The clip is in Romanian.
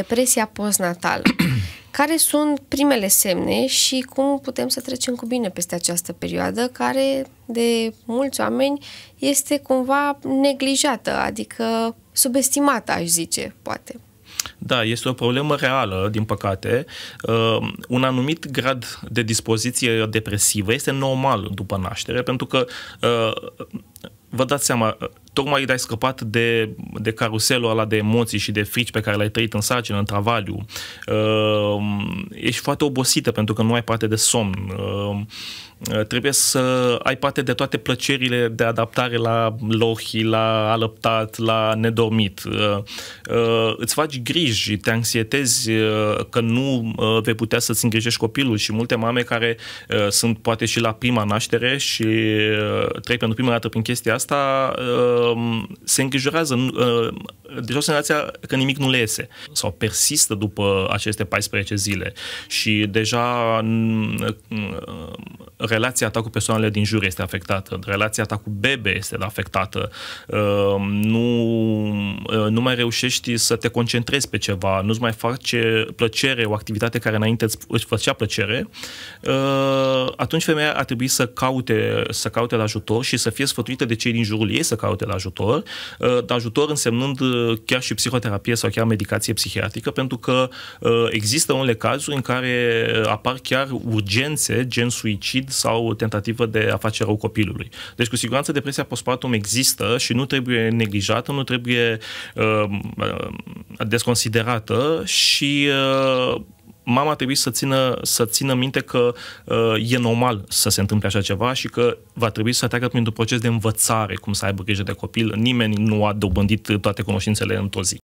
depresia postnatală. care sunt primele semne și cum putem să trecem cu bine peste această perioadă care de mulți oameni este cumva neglijată, adică subestimată, aș zice, poate. Da, este o problemă reală, din păcate. Uh, un anumit grad de dispoziție depresivă este normal după naștere, pentru că uh, vă dați seama, tocmai ai scăpat de, de caruselul ăla de emoții și de frici pe care l ai trăit în sarcină, în travaliu. Uh, ești foarte obosită pentru că nu ai parte de somn. Uh, trebuie să ai parte de toate plăcerile de adaptare la lohi, la alăptat, la nedormit. Uh, îți faci griji, te anxietezi că nu vei putea să-ți îngrijești copilul și multe mame care sunt poate și la prima naștere și trec pentru prima dată prin chestia asta Ehm, se îngrijorează, ehm, deci o senzația că nimic nu le iese sau persistă după aceste 14 zile și deja ehm, relația ta cu persoanele din jur este afectată, relația ta cu bebe este afectată, nu, nu mai reușești să te concentrezi pe ceva, nu-ți mai face plăcere o activitate care înainte îți făcea plăcere, atunci femeia ar trebui să caute, să caute la ajutor și să fie sfătuită de cei din jurul ei să caute la ajutor, uh, ajutor însemnând uh, chiar și psihoterapie sau chiar medicație psihiatrică, pentru că uh, există unele cazuri în care apar chiar urgențe, gen suicid sau tentativă de a face rău copilului. Deci, cu siguranță, depresia postpartum există și nu trebuie neglijată, nu trebuie desconsiderată și mama trebuie să țină, să țină minte că uh, e normal să se întâmple așa ceva și că va trebui să treacă printr-un proces de învățare, cum să aibă grijă de copil. Nimeni nu a dobândit toate cunoștințele într-o zi.